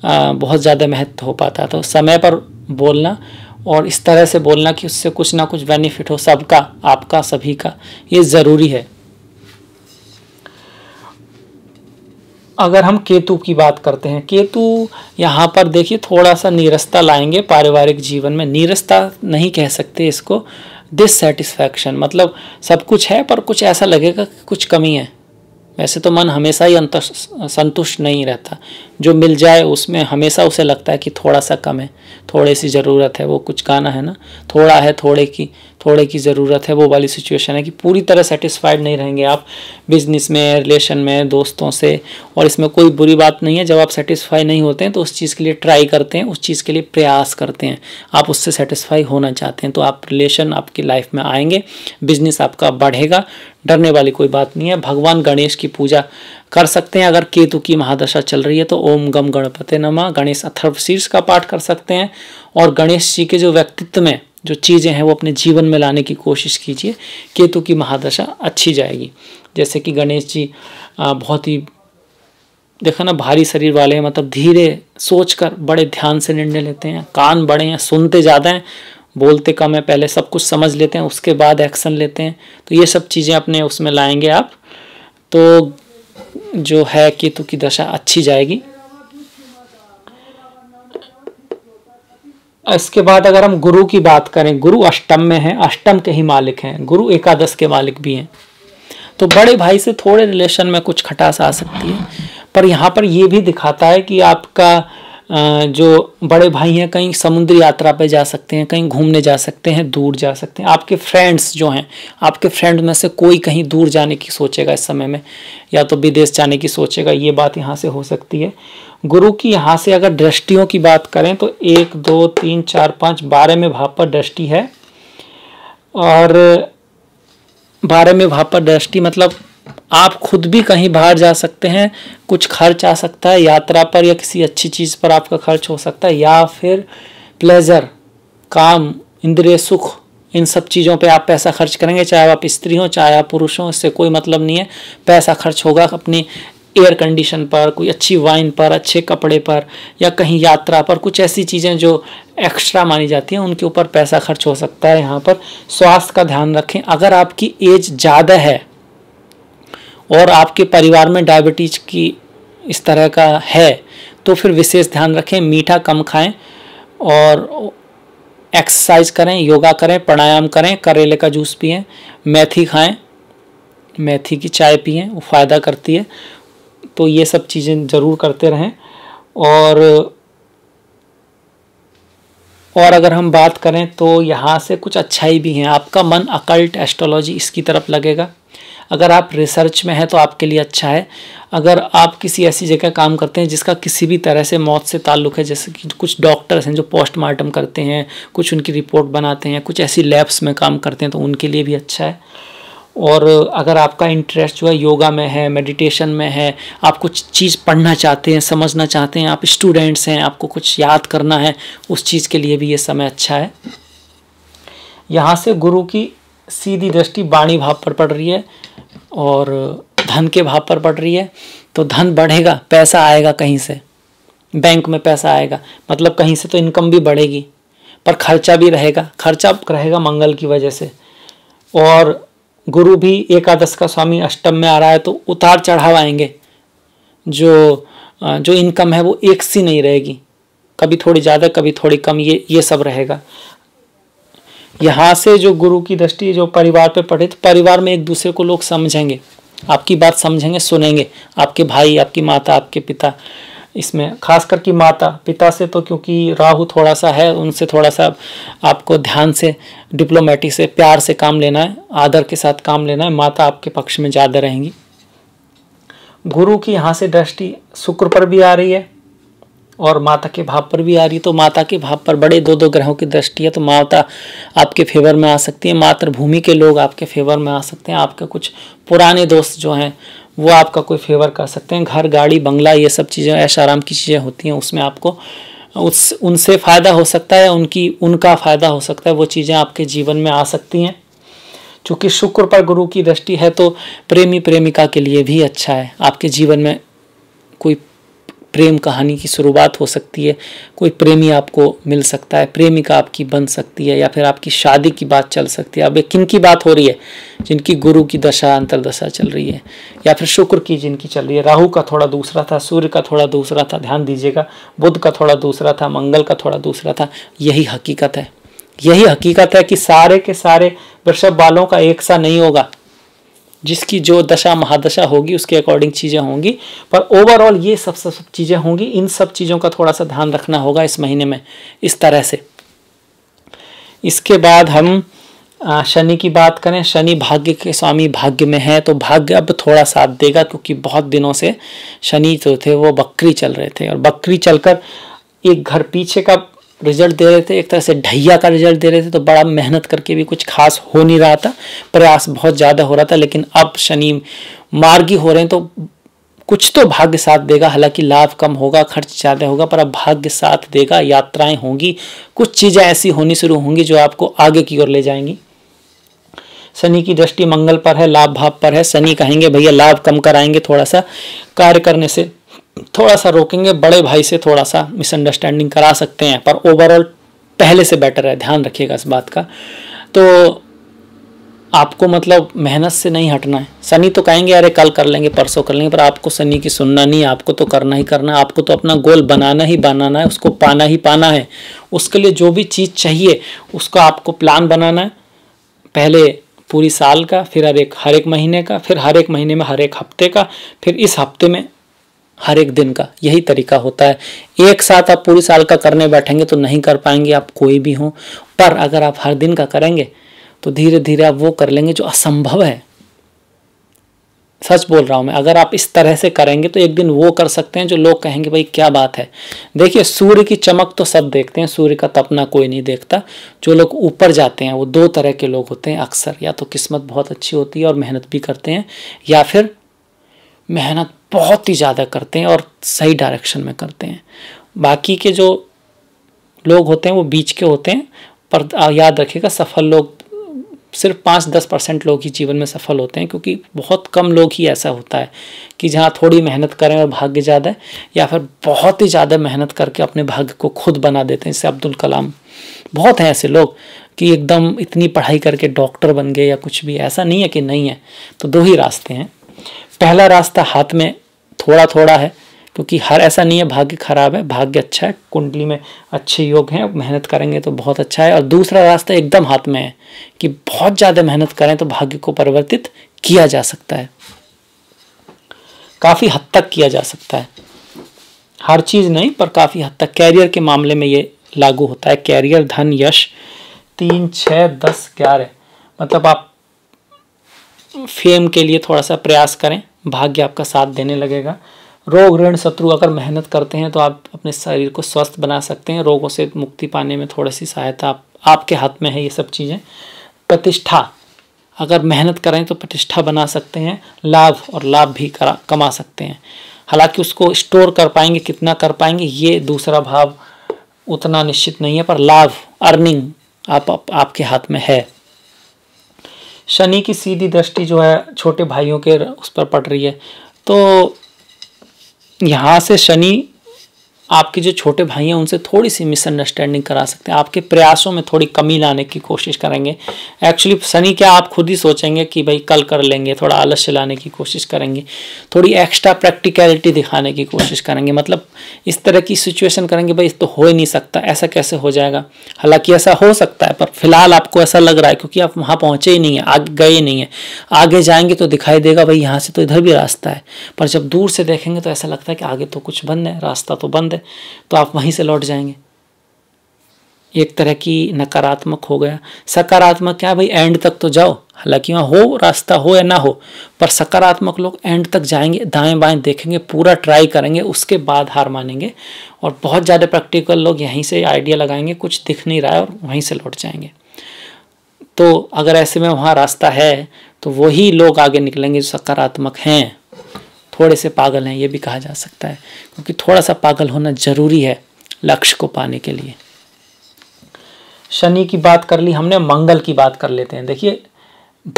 बहुत ज़्यादा महत्व हो पाता तो समय पर बोलना और इस तरह से बोलना कि उससे कुछ ना कुछ बेनिफिट हो सबका आपका सभी का ये ज़रूरी है अगर हम केतु की बात करते हैं केतु यहाँ पर देखिए थोड़ा सा नीरसता लाएंगे पारिवारिक जीवन में नीरसता नहीं कह सकते इसको डिससेटिस्फैक्शन मतलब सब कुछ है पर कुछ ऐसा लगेगा कि कुछ कमी है वैसे तो मन हमेशा ही संतुष्ट नहीं रहता जो मिल जाए उसमें हमेशा उसे लगता है कि थोड़ा सा कम है थोड़े सी ज़रूरत है वो कुछ गाना है ना थोड़ा है थोड़े की थोड़े की ज़रूरत है वो वाली सिचुएशन है कि पूरी तरह सेटिस्फाइड नहीं रहेंगे आप बिजनेस में रिलेशन में दोस्तों से और इसमें कोई बुरी बात नहीं है जब आप सेटिस्फाई नहीं होते हैं तो उस चीज़ के लिए ट्राई करते हैं उस चीज़ के लिए प्रयास करते हैं आप उससे सेटिस्फाई होना चाहते हैं तो आप रिलेशन आपकी लाइफ में आएंगे बिजनेस आपका बढ़ेगा डरने वाली कोई बात नहीं है भगवान गणेश की पूजा कर सकते हैं अगर केतु की महादशा चल रही है तो ओम गम गणपते नमा गणेश अथर्व शीर्ष का पाठ कर सकते हैं और गणेश जी के जो व्यक्तित्व में जो चीज़ें हैं वो अपने जीवन में लाने की कोशिश कीजिए केतु की महादशा अच्छी जाएगी जैसे कि गणेश जी बहुत ही देखा ना भारी शरीर वाले हैं मतलब धीरे सोच कर बड़े ध्यान से निर्णय लेते हैं कान बड़े हैं सुनते ज़्यादा हैं बोलते कम है पहले सब कुछ समझ लेते हैं उसके बाद एक्शन लेते हैं तो ये सब चीज़ें अपने उसमें लाएंगे आप तो जो है केतु की दशा अच्छी जाएगी इसके बाद अगर हम गुरु की बात करें गुरु अष्टम में है अष्टम के ही मालिक हैं गुरु एकादश के मालिक भी हैं तो बड़े भाई से थोड़े रिलेशन में कुछ खटास आ सकती है पर यहाँ पर यह भी दिखाता है कि आपका जो बड़े भाई हैं कहीं समुद्री यात्रा पे जा सकते हैं कहीं घूमने जा सकते हैं दूर जा सकते हैं आपके फ्रेंड्स जो हैं आपके फ्रेंड में से कोई कहीं दूर जाने की सोचेगा इस समय में या तो विदेश जाने की सोचेगा ये बात यहाँ से हो सकती है गुरु की यहाँ से अगर दृष्टियों की बात करें तो एक दो तीन चार पाँच बारह में भाव पर दृष्टि है और बारह में भाव पर दृष्टि मतलब आप खुद भी कहीं बाहर जा सकते हैं कुछ खर्च आ सकता है यात्रा पर या किसी अच्छी चीज़ पर आपका खर्च हो सकता है या फिर प्लेजर काम इंद्रिय सुख इन सब चीज़ों पे आप पैसा खर्च करेंगे चाहे आप स्त्री हों चाहे आप पुरुष हों इससे कोई मतलब नहीं है पैसा खर्च होगा अपनी एयर कंडीशन पर कोई अच्छी वाइन पर अच्छे कपड़े पर या कहीं यात्रा पर कुछ ऐसी चीज़ें जो एक्स्ट्रा मानी जाती हैं उनके ऊपर पैसा खर्च हो सकता है यहाँ पर स्वास्थ्य का ध्यान रखें अगर आपकी एज ज़्यादा है और आपके परिवार में डायबिटीज की इस तरह का है तो फिर विशेष ध्यान रखें मीठा कम खाएं और एक्सरसाइज करें योगा करें प्राणायाम करें करेले का जूस पिएं मेथी खाएं मेथी की चाय पिएं वो फ़ायदा करती है तो ये सब चीज़ें ज़रूर करते रहें और और अगर हम बात करें तो यहाँ से कुछ अच्छाई भी हैं आपका मन अकल्ट एस्ट्रोलॉजी इसकी तरफ लगेगा अगर आप रिसर्च में हैं तो आपके लिए अच्छा है अगर आप किसी ऐसी जगह काम करते हैं जिसका किसी भी तरह से मौत से ताल्लुक़ है जैसे कि कुछ डॉक्टर्स हैं जो पोस्टमार्टम करते हैं कुछ उनकी रिपोर्ट बनाते हैं कुछ ऐसी लैब्स में काम करते हैं तो उनके लिए भी अच्छा है और अगर आपका इंटरेस्ट जो है योगा में है मेडिटेशन में है आप कुछ चीज़ पढ़ना चाहते हैं समझना चाहते हैं आप स्टूडेंट्स हैं आपको कुछ याद करना है उस चीज़ के लिए भी ये समय अच्छा है यहाँ से गुरु की सीधी दृष्टि बाणी भाव पर पड़ रही है और धन के भाव पर बढ़ रही है तो धन बढ़ेगा पैसा आएगा कहीं से बैंक में पैसा आएगा मतलब कहीं से तो इनकम भी बढ़ेगी पर खर्चा भी रहेगा खर्चा रहेगा मंगल की वजह से और गुरु भी एकादश का स्वामी अष्टम में आ रहा है तो उतार चढ़ाव आएंगे जो जो इनकम है वो एक सी नहीं रहेगी कभी थोड़ी ज़्यादा कभी थोड़ी कम ये ये सब रहेगा यहाँ से जो गुरु की दृष्टि जो परिवार पे पड़े तो परिवार में एक दूसरे को लोग समझेंगे आपकी बात समझेंगे सुनेंगे आपके भाई आपकी माता आपके पिता इसमें खास करके माता पिता से तो क्योंकि राहु थोड़ा सा है उनसे थोड़ा सा आपको ध्यान से डिप्लोमेटिक से प्यार से काम लेना है आदर के साथ काम लेना है माता आपके पक्ष में ज़्यादा रहेंगी गुरु की यहाँ से दृष्टि शुक्र पर भी आ रही है और माता के भाव पर भी आ रही है तो माता के भाव पर बड़े दो दो ग्रहों की दृष्टि है तो माता आपके फेवर में आ सकती है मातृभूमि के लोग आपके फेवर में आ सकते हैं आपके कुछ पुराने दोस्त जो हैं वो आपका कोई फेवर कर सकते हैं घर गाड़ी बंगला ये सब चीज़ें ऐश आराम की चीज़ें होती हैं उसमें आपको उस उनसे फ़ायदा हो सकता है उनकी उनका फ़ायदा हो सकता है वो चीज़ें आपके जीवन में आ सकती हैं चूँकि शुक्र पर गुरु की दृष्टि है तो प्रेमी प्रेमिका के लिए भी अच्छा है आपके जीवन में कोई प्रेम कहानी की शुरुआत हो सकती है कोई प्रेमी आपको मिल सकता है प्रेमिका आपकी बन सकती है या फिर आपकी शादी की बात चल सकती है अब किन की बात हो रही है जिनकी गुरु की दशा अंतरदशा चल रही है या फिर शुक्र की जिनकी चल रही है राहु का थोड़ा दूसरा था सूर्य का थोड़ा दूसरा था ध्यान दीजिएगा बुद्ध का थोड़ा दूसरा था मंगल का थोड़ा दूसरा था यही हकीकत है यही हकीकत है कि सारे के सारे वृषभ बालों का एक सा नहीं होगा जिसकी जो दशा महादशा होगी उसके अकॉर्डिंग चीज़ें होंगी पर ओवरऑल ये सब सब, सब चीज़ें होंगी इन सब चीज़ों का थोड़ा सा ध्यान रखना होगा इस महीने में इस तरह से इसके बाद हम शनि की बात करें शनि भाग्य के स्वामी भाग्य में है तो भाग्य अब थोड़ा साथ देगा क्योंकि बहुत दिनों से शनि जो थे वो बकरी चल रहे थे और बकरी चलकर एक घर पीछे का रिजल्ट दे रहे थे एक तरह से ढैया का रिजल्ट दे रहे थे तो बड़ा मेहनत करके भी कुछ खास हो नहीं रहा था प्रयास बहुत ज़्यादा हो रहा था लेकिन अब शनि मार्गी हो रहे हैं तो कुछ तो भाग्य साथ देगा हालांकि लाभ कम होगा खर्च ज़्यादा होगा पर अब भाग्य साथ देगा यात्राएं होंगी कुछ चीज़ें ऐसी होनी शुरू होंगी जो आपको आगे की ओर ले जाएंगी शनि की दृष्टि मंगल पर है लाभ भाव पर है शनि कहेंगे भैया लाभ कम कराएंगे थोड़ा सा कार्य करने से थोड़ा सा रोकेंगे बड़े भाई से थोड़ा सा मिसअंडरस्टैंडिंग करा सकते हैं पर ओवरऑल पहले से बेटर है ध्यान रखिएगा इस बात का तो आपको मतलब मेहनत से नहीं हटना है सनी तो कहेंगे अरे कल कर लेंगे परसों कर लेंगे पर आपको सनी की सुनना नहीं आपको तो करना ही करना है आपको तो अपना गोल बनाना ही बनाना है उसको पाना ही पाना है उसके लिए जो भी चीज़ चाहिए उसका आपको प्लान बनाना है पहले पूरी साल का फिर हर एक हर एक महीने का फिर हर एक महीने में हर एक हफ्ते का फिर इस हफ्ते में हर एक दिन का यही तरीका होता है एक साथ आप पूरी साल का करने बैठेंगे तो नहीं कर पाएंगे आप कोई भी हो पर अगर आप हर दिन का करेंगे तो धीरे धीरे आप वो कर लेंगे जो असंभव है सच बोल रहा हूँ मैं अगर आप इस तरह से करेंगे तो एक दिन वो कर सकते हैं जो लोग कहेंगे भाई क्या बात है देखिए सूर्य की चमक तो सब देखते हैं सूर्य का तपना कोई नहीं देखता जो लोग ऊपर जाते हैं वो दो तरह के लोग होते हैं अक्सर या तो किस्मत बहुत अच्छी होती है और मेहनत भी करते हैं या फिर मेहनत बहुत ही ज़्यादा करते हैं और सही डायरेक्शन में करते हैं बाकी के जो लोग होते हैं वो बीच के होते हैं पर याद रखिएगा सफल लोग सिर्फ पाँच दस परसेंट लोग ही जीवन में सफल होते हैं क्योंकि बहुत कम लोग ही ऐसा होता है कि जहाँ थोड़ी मेहनत करें और भाग्य ज़्यादा या फिर बहुत ही ज़्यादा मेहनत करके अपने भाग्य को खुद बना देते हैं जैसे अब्दुल कलाम बहुत हैं ऐसे लोग कि एकदम इतनी पढ़ाई करके डॉक्टर बन गए या कुछ भी ऐसा नहीं है कि नहीं है तो दो ही रास्ते हैं पहला रास्ता हाथ में थोड़ा थोड़ा है क्योंकि हर ऐसा नहीं है भाग्य खराब है भाग्य अच्छा है कुंडली में अच्छे योग हैं मेहनत करेंगे तो बहुत अच्छा है और दूसरा रास्ता एकदम हाथ में है कि बहुत ज़्यादा मेहनत करें तो भाग्य को परिवर्तित किया जा सकता है काफ़ी हद तक किया जा सकता है हर चीज़ नहीं पर काफ़ी हद तक कैरियर के मामले में ये लागू होता है कैरियर धन यश तीन छः दस ग्यारह मतलब आप फेम के लिए थोड़ा सा प्रयास करें भाग्य आपका साथ देने लगेगा रोग ऋण शत्रु अगर मेहनत करते हैं तो आप अपने शरीर को स्वस्थ बना सकते हैं रोगों से मुक्ति पाने में थोड़ी सी सहायता आप, आपके हाथ में है ये सब चीज़ें प्रतिष्ठा अगर मेहनत करें तो प्रतिष्ठा बना सकते हैं लाभ और लाभ भी करा कमा सकते हैं हालांकि उसको स्टोर कर पाएंगे कितना कर पाएंगे ये दूसरा भाव उतना निश्चित नहीं है पर लाभ अर्निंग आप, आप आपके हाथ में है शनि की सीधी दृष्टि जो है छोटे भाइयों के उस पर पड़ रही है तो यहाँ से शनि आपके जो छोटे भाई हैं उनसे थोड़ी सी मिसअंडरस्टैंडिंग करा सकते हैं आपके प्रयासों में थोड़ी कमी लाने की कोशिश करेंगे एक्चुअली सनी क्या आप खुद ही सोचेंगे कि भाई कल कर लेंगे थोड़ा आलस्य लाने की कोशिश करेंगे थोड़ी एक्स्ट्रा प्रैक्टिकलिटी दिखाने की कोशिश करेंगे मतलब इस तरह की सिचुएशन करेंगे भाई तो हो ही नहीं सकता ऐसा कैसे हो जाएगा हालांकि ऐसा हो सकता है पर फिलहाल आपको ऐसा लग रहा है क्योंकि आप वहाँ पहुँचे ही नहीं हैं आगे गए ही नहीं हैं आगे जाएंगे तो दिखाई देगा भाई यहाँ से तो इधर भी रास्ता है पर जब दूर से देखेंगे तो ऐसा लगता है कि आगे तो कुछ बंद है रास्ता तो बंद है तो आप वहीं से लौट जाएंगे एक तरह की नकारात्मक हो गया सकारात्मक क्या भाई एंड तक तो जाओ हालांकि वहाँ हो रास्ता हो या ना हो पर सकारात्मक लोग एंड तक जाएंगे दाएं बाएं देखेंगे पूरा ट्राई करेंगे उसके बाद हार मानेंगे और बहुत ज़्यादा प्रैक्टिकल लोग यहीं से आइडिया लगाएंगे कुछ दिख नहीं रहा है और वहीं से लौट जाएंगे तो अगर ऐसे में वहाँ रास्ता है तो वही लोग आगे निकलेंगे जो सकारात्मक हैं थोड़े से पागल हैं ये भी कहा जा सकता है क्योंकि थोड़ा सा पागल होना जरूरी है लक्ष्य को पाने के लिए शनि की बात कर ली हमने मंगल की बात कर लेते हैं देखिए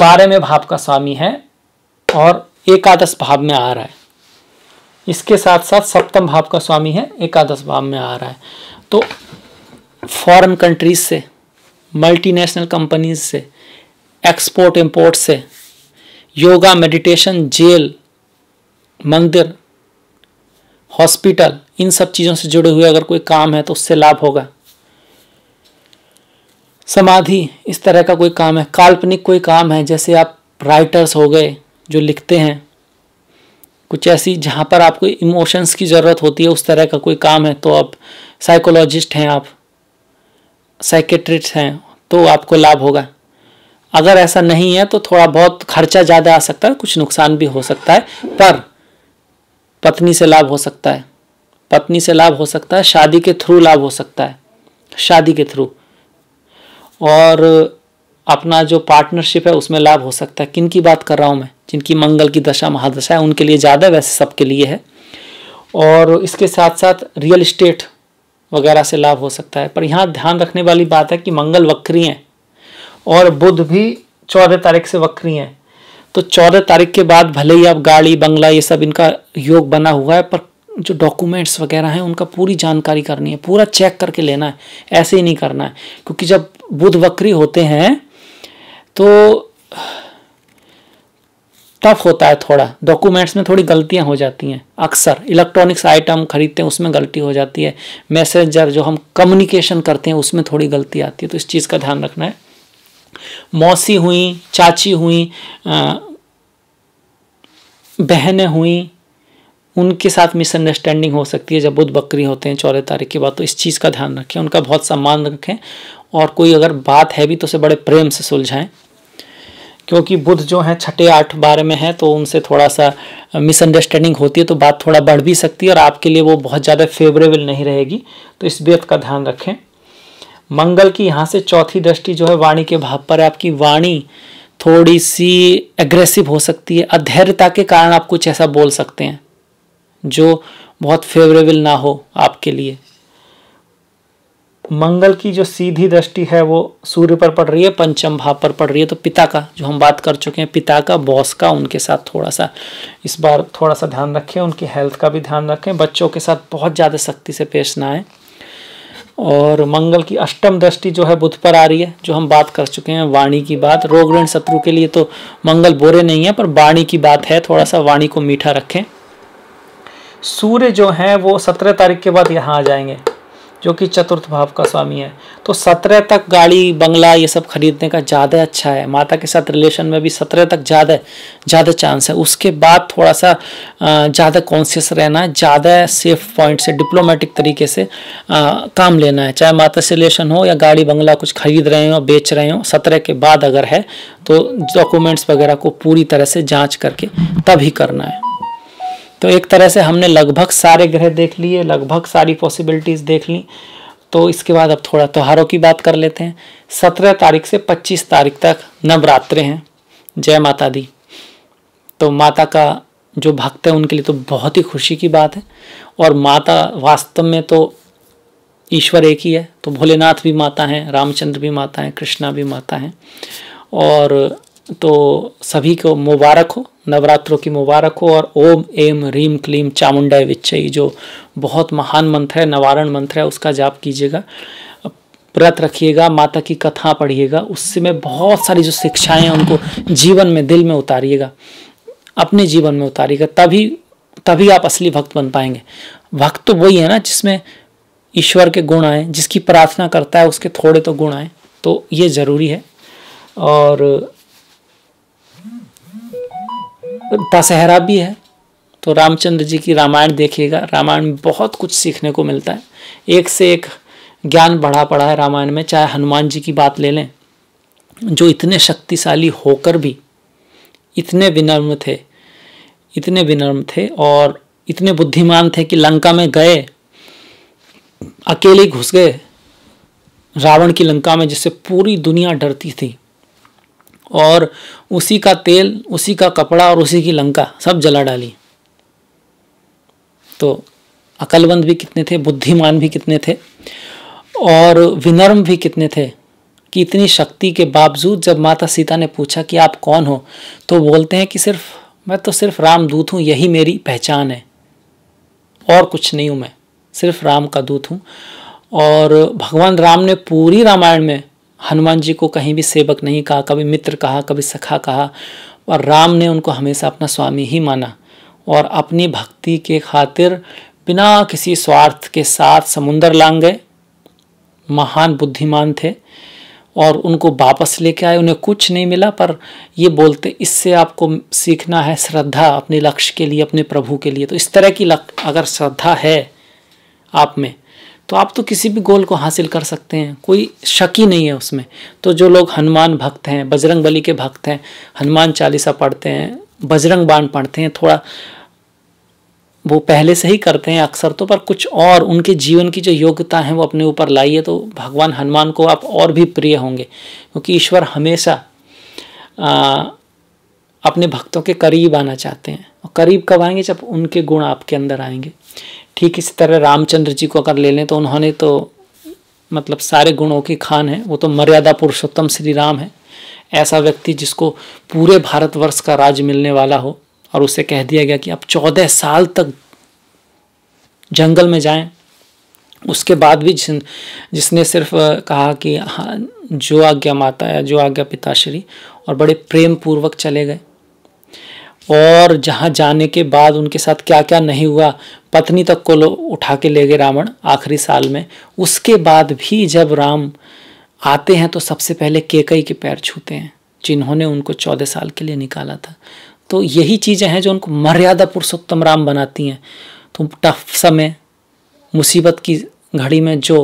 बारहवें भाव का स्वामी है और एकादश भाव में आ रहा है इसके साथ साथ सप्तम भाव का स्वामी है एकादश भाव में आ रहा है तो फॉरेन कंट्रीज से मल्टीनेशनल कंपनीज से एक्सपोर्ट इंपोर्ट से योगा मेडिटेशन जेल मंदिर हॉस्पिटल इन सब चीज़ों से जुड़े हुए अगर कोई काम है तो उससे लाभ होगा समाधि इस तरह का कोई काम है काल्पनिक कोई काम है जैसे आप राइटर्स हो गए जो लिखते हैं कुछ ऐसी जहाँ पर आपको इमोशंस की ज़रूरत होती है उस तरह का कोई काम है तो आप साइकोलॉजिस्ट हैं आप साइकेट्रिस्ट हैं तो आपको लाभ होगा अगर ऐसा नहीं है तो थोड़ा बहुत खर्चा ज़्यादा आ सकता है कुछ नुकसान भी हो सकता है पर पत्नी से लाभ हो सकता है पत्नी से लाभ हो सकता है शादी के थ्रू लाभ हो सकता है शादी के थ्रू और अपना जो पार्टनरशिप है उसमें लाभ हो सकता है किन की बात कर रहा हूँ मैं जिनकी मंगल की दशा महादशा है उनके लिए ज़्यादा वैसे सबके लिए है और इसके साथ साथ रियल इस्टेट वगैरह से लाभ हो सकता है पर यहाँ ध्यान रखने वाली बात है कि मंगल वक्री हैं और बुध भी चौदह तारीख से वक्री हैं तो चौदह तारीख के बाद भले ही आप गाड़ी बंगला ये सब इनका योग बना हुआ है पर जो डॉक्यूमेंट्स वगैरह हैं उनका पूरी जानकारी करनी है पूरा चेक करके लेना है ऐसे ही नहीं करना है क्योंकि जब बुध वक्री होते हैं तो टफ होता है थोड़ा डॉक्यूमेंट्स में थोड़ी गलतियां हो जाती हैं अक्सर इलेक्ट्रॉनिक्स आइटम खरीदते हैं उसमें गलती हो जाती है मैसेजर जो हम कम्युनिकेशन करते हैं उसमें थोड़ी गलती आती है तो इस चीज़ का ध्यान रखना है मौसी हुई चाची हुई बहनें हुई उनके साथ मिसअंडरस्टैंडिंग हो सकती है जब बुध बकरी होते हैं चौदह तारीख के बाद तो इस चीज़ का ध्यान रखें उनका बहुत सम्मान रखें और कोई अगर बात है भी तो उसे बड़े प्रेम से सुलझाएं क्योंकि बुध जो हैं छठे आठ बारे में हैं तो उनसे थोड़ा सा मिसअंडरस्टैंडिंग होती है तो बात थोड़ा बढ़ भी सकती है और आपके लिए वो बहुत ज़्यादा फेवरेबल नहीं रहेगी तो इस बेत का ध्यान रखें मंगल की यहाँ से चौथी दृष्टि जो है वाणी के भाव पर है आपकी वाणी थोड़ी सी एग्रेसिव हो सकती है अधैर्यता के कारण आप कुछ ऐसा बोल सकते हैं जो बहुत फेवरेबल ना हो आपके लिए मंगल की जो सीधी दृष्टि है वो सूर्य पर पड़ रही है पंचम भाव पर पड़ रही है तो पिता का जो हम बात कर चुके हैं पिता का बॉस का उनके साथ थोड़ा सा इस बार थोड़ा सा ध्यान रखें उनकी हेल्थ का भी ध्यान रखें बच्चों के साथ बहुत ज़्यादा सख्ती से पेश ना आए और मंगल की अष्टम दृष्टि जो है बुध पर आ रही है जो हम बात कर चुके हैं वाणी की बात रोग ऋण शत्रु के लिए तो मंगल बोरे नहीं है पर वाणी की बात है थोड़ा सा वाणी को मीठा रखें सूर्य जो है वो सत्रह तारीख के बाद यहाँ आ जाएंगे जो कि चतुर्थ भाव का स्वामी है तो सत्रह तक गाड़ी बंगला ये सब खरीदने का ज़्यादा अच्छा है माता के साथ रिलेशन में भी सत्रह तक ज़्यादा ज़्यादा चांस है उसके बाद थोड़ा सा ज़्यादा कॉन्शियस रहना है ज़्यादा सेफ पॉइंट से डिप्लोमेटिक तरीके से आ, काम लेना है चाहे माता से रिलेशन हो या गाड़ी बंगला कुछ खरीद रहे हो बेच रहे हो सत्रह के बाद अगर है तो डॉक्यूमेंट्स वगैरह को पूरी तरह से जाँच करके तभी करना है तो एक तरह से हमने लगभग सारे ग्रह देख लिए लगभग सारी पॉसिबिलिटीज़ देख ली तो इसके बाद अब थोड़ा त्योहारों की बात कर लेते हैं सत्रह तारीख से पच्चीस तारीख तक नवरात्रे हैं जय माता दी तो माता का जो भक्त है उनके लिए तो बहुत ही खुशी की बात है और माता वास्तव में तो ईश्वर एक ही है तो भोलेनाथ भी माता हैं रामचंद्र भी माता हैं कृष्णा भी माता हैं और तो सभी को मुबारक हो नवरात्रों की मुबारक हो और ओम एम रीम क्लीम चामुंडा विच्छई जो बहुत महान मंत्र है नवारण मंत्र है उसका जाप कीजिएगा व्रत रखिएगा माता की कथा पढ़िएगा उससे में बहुत सारी जो शिक्षाएं हैं उनको जीवन में दिल में उतारिएगा अपने जीवन में उतारिएगा तभी तभी आप असली भक्त बन पाएंगे भक्त तो वही है ना जिसमें ईश्वर के गुण आए जिसकी प्रार्थना करता है उसके थोड़े तो गुण आए तो ये ज़रूरी है और दशहरा भी है तो रामचंद्र जी की रामायण देखिएगा रामायण में बहुत कुछ सीखने को मिलता है एक से एक ज्ञान बढ़ा पड़ा है रामायण में चाहे हनुमान जी की बात ले लें जो इतने शक्तिशाली होकर भी इतने विनम्र थे इतने विनम्र थे और इतने बुद्धिमान थे कि लंका में गए अकेले घुस गए रावण की लंका में जिससे पूरी दुनिया डरती थी और उसी का तेल उसी का कपड़ा और उसी की लंका सब जला डाली तो अकलवंद भी कितने थे बुद्धिमान भी कितने थे और विनर्म भी कितने थे कि इतनी शक्ति के बावजूद जब माता सीता ने पूछा कि आप कौन हो तो बोलते हैं कि सिर्फ मैं तो सिर्फ राम दूत हूँ यही मेरी पहचान है और कुछ नहीं हूँ मैं सिर्फ राम का दूत हूँ और भगवान राम ने पूरी रामायण में हनुमान जी को कहीं भी सेवक नहीं कहा कभी मित्र कहा कभी सखा कहा और राम ने उनको हमेशा अपना स्वामी ही माना और अपनी भक्ति के खातिर बिना किसी स्वार्थ के साथ समुंदर लांग गए महान बुद्धिमान थे और उनको वापस लेके आए उन्हें कुछ नहीं मिला पर ये बोलते इससे आपको सीखना है श्रद्धा अपने लक्ष्य के लिए अपने प्रभु के लिए तो इस तरह की अगर श्रद्धा है आप में तो आप तो किसी भी गोल को हासिल कर सकते हैं कोई शक ही नहीं है उसमें तो जो लोग हनुमान भक्त हैं बजरंग बली के भक्त हैं हनुमान चालीसा पढ़ते हैं बजरंग बाण पढ़ते हैं थोड़ा वो पहले से ही करते हैं अक्सर तो पर कुछ और उनके जीवन की जो योग्यता है वो अपने ऊपर लाइए तो भगवान हनुमान को आप और भी प्रिय होंगे क्योंकि ईश्वर हमेशा आ, अपने भक्तों के करीब आना चाहते हैं और करीब कब आएंगे जब उनके गुण आपके अंदर आएंगे ठीक इसी तरह रामचंद्र जी को अगर ले लें तो उन्होंने तो मतलब सारे गुणों के खान हैं वो तो मर्यादा पुरुषोत्तम श्री राम है ऐसा व्यक्ति जिसको पूरे भारतवर्ष का राज मिलने वाला हो और उसे कह दिया गया कि आप चौदह साल तक जंगल में जाएं उसके बाद भी जिन जिसने सिर्फ कहा कि हाँ जो आज्ञा माता या जो आज्ञा पिताश्री और बड़े प्रेम पूर्वक चले गए और जहाँ जाने के बाद उनके साथ क्या क्या नहीं हुआ पत्नी तक को उठा के ले गए रावण आखिरी साल में उसके बाद भी जब राम आते हैं तो सबसे पहले केकई के पैर छूते हैं जिन्होंने उनको चौदह साल के लिए निकाला था तो यही चीज़ें हैं जो उनको मर्यादा पुरुषोत्तम राम बनाती हैं तो टफ समय मुसीबत की घड़ी में जो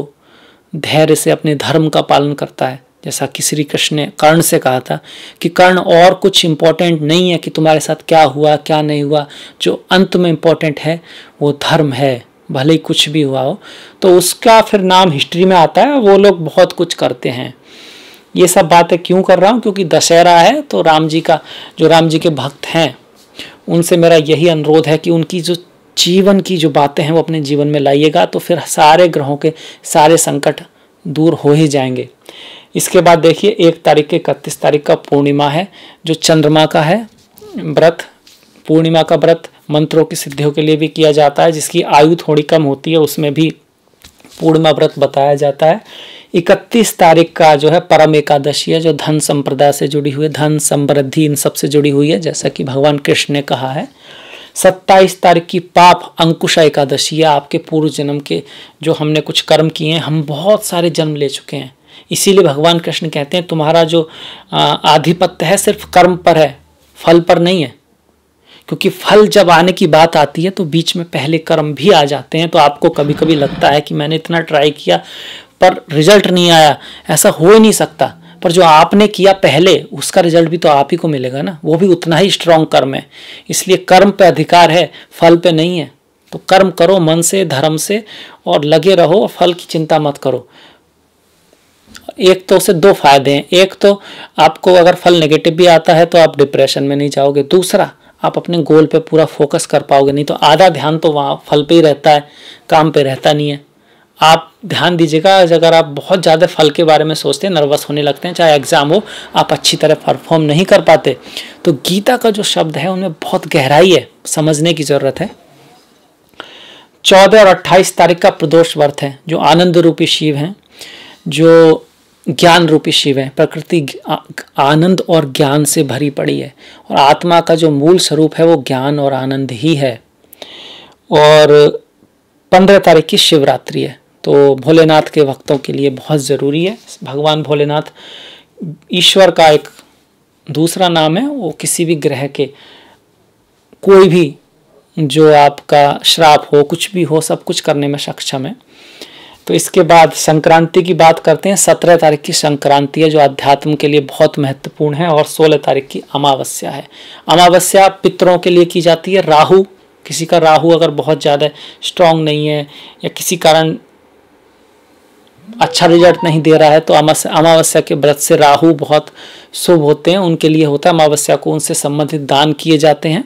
धैर्य से अपने धर्म का पालन करता है जैसा कि श्री कृष्ण ने कर्ण से कहा था कि कर्ण और कुछ इम्पोर्टेंट नहीं है कि तुम्हारे साथ क्या हुआ क्या नहीं हुआ जो अंत में इम्पोर्टेंट है वो धर्म है भले ही कुछ भी हुआ हो तो उसका फिर नाम हिस्ट्री में आता है वो लोग बहुत कुछ करते हैं ये सब बातें क्यों कर रहा हूँ क्योंकि दशहरा है तो राम जी का जो राम जी के भक्त हैं उनसे मेरा यही अनुरोध है कि उनकी जो जीवन की जो बातें हैं वो अपने जीवन में लाइएगा तो फिर सारे ग्रहों के सारे संकट दूर हो ही जाएंगे इसके बाद देखिए एक तारीख के इकतीस तारीख का पूर्णिमा है जो चंद्रमा का है व्रत पूर्णिमा का व्रत मंत्रों की सिद्धियों के लिए भी किया जाता है जिसकी आयु थोड़ी कम होती है उसमें भी पूर्णिमा व्रत बताया जाता है इकतीस तारीख का जो है परम एकादशी है जो धन संप्रदाय से जुड़ी हुई है धन समृद्धि इन सब से जुड़ी हुई है जैसा कि भगवान कृष्ण ने कहा है सत्ताईस तारीख की पाप अंकुशा एकादशी है आपके पूर्व जन्म के जो हमने कुछ कर्म किए हैं हम बहुत सारे जन्म ले चुके हैं इसीलिए भगवान कृष्ण कहते हैं तुम्हारा जो आधिपत्य है सिर्फ कर्म पर है फल पर नहीं है क्योंकि फल जब आने की बात आती है तो बीच में पहले कर्म भी आ जाते हैं तो आपको कभी कभी लगता है कि मैंने इतना ट्राई किया पर रिजल्ट नहीं आया ऐसा हो ही नहीं सकता पर जो आपने किया पहले उसका रिजल्ट भी तो आप ही को मिलेगा ना वो भी उतना ही स्ट्रांग कर्म है इसलिए कर्म पे अधिकार है फल पे नहीं है तो कर्म करो मन से धर्म से और लगे रहो फल की चिंता मत करो एक तो उसे दो फायदे हैं एक तो आपको अगर फल नेगेटिव भी आता है तो आप डिप्रेशन में नहीं जाओगे दूसरा आप अपने गोल पे पूरा फोकस कर पाओगे नहीं तो आधा ध्यान तो वहाँ फल पे ही रहता है काम पे रहता नहीं है आप ध्यान दीजिएगा अगर आप बहुत ज़्यादा फल के बारे में सोचते हैं नर्वस होने लगते हैं चाहे एग्ज़ाम हो आप अच्छी तरह परफॉर्म नहीं कर पाते तो गीता का जो शब्द है उनमें बहुत गहराई है समझने की ज़रूरत है चौदह और अट्ठाईस तारीख का प्रदोष वर्थ है जो आनंद रूपी शिव हैं जो ज्ञान रूपी शिव है प्रकृति आनंद और ज्ञान से भरी पड़ी है और आत्मा का जो मूल स्वरूप है वो ज्ञान और आनंद ही है और पंद्रह तारीख की शिवरात्रि है तो भोलेनाथ के भक्तों के लिए बहुत ज़रूरी है भगवान भोलेनाथ ईश्वर का एक दूसरा नाम है वो किसी भी ग्रह के कोई भी जो आपका श्राप हो कुछ भी हो सब कुछ करने में सक्षम है तो इसके बाद संक्रांति की बात करते हैं सत्रह तारीख की संक्रांति है जो अध्यात्म के लिए बहुत महत्वपूर्ण है और सोलह तारीख की अमावस्या है अमावस्या पितरों के लिए की जाती है राहु किसी का राहु अगर बहुत ज़्यादा स्ट्रांग नहीं है या किसी कारण अच्छा रिजल्ट नहीं दे रहा है तो अमावस्या के व्रत से राहु बहुत शुभ होते हैं उनके लिए होता है अमावस्या को उनसे संबंधित दान किए जाते हैं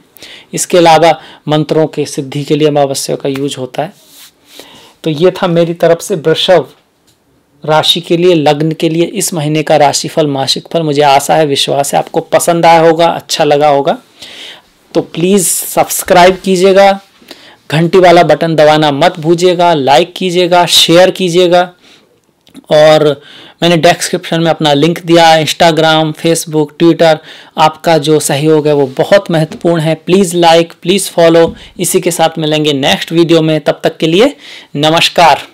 इसके अलावा मंत्रों के सिद्धि के लिए अमावस्या का यूज होता है तो ये था मेरी तरफ से वृषभ राशि के लिए लग्न के लिए इस महीने का राशिफल मासिक फल मुझे आशा है विश्वास है आपको पसंद आया होगा अच्छा लगा होगा तो प्लीज़ सब्सक्राइब कीजिएगा घंटी वाला बटन दबाना मत भूजिएगा लाइक कीजिएगा शेयर कीजिएगा और मैंने डेस्क्रिप्शन में अपना लिंक दिया इंस्टाग्राम फेसबुक ट्विटर आपका जो सहयोग है वो बहुत महत्वपूर्ण है प्लीज़ लाइक प्लीज़ फॉलो इसी के साथ मिलेंगे नेक्स्ट वीडियो में तब तक के लिए नमस्कार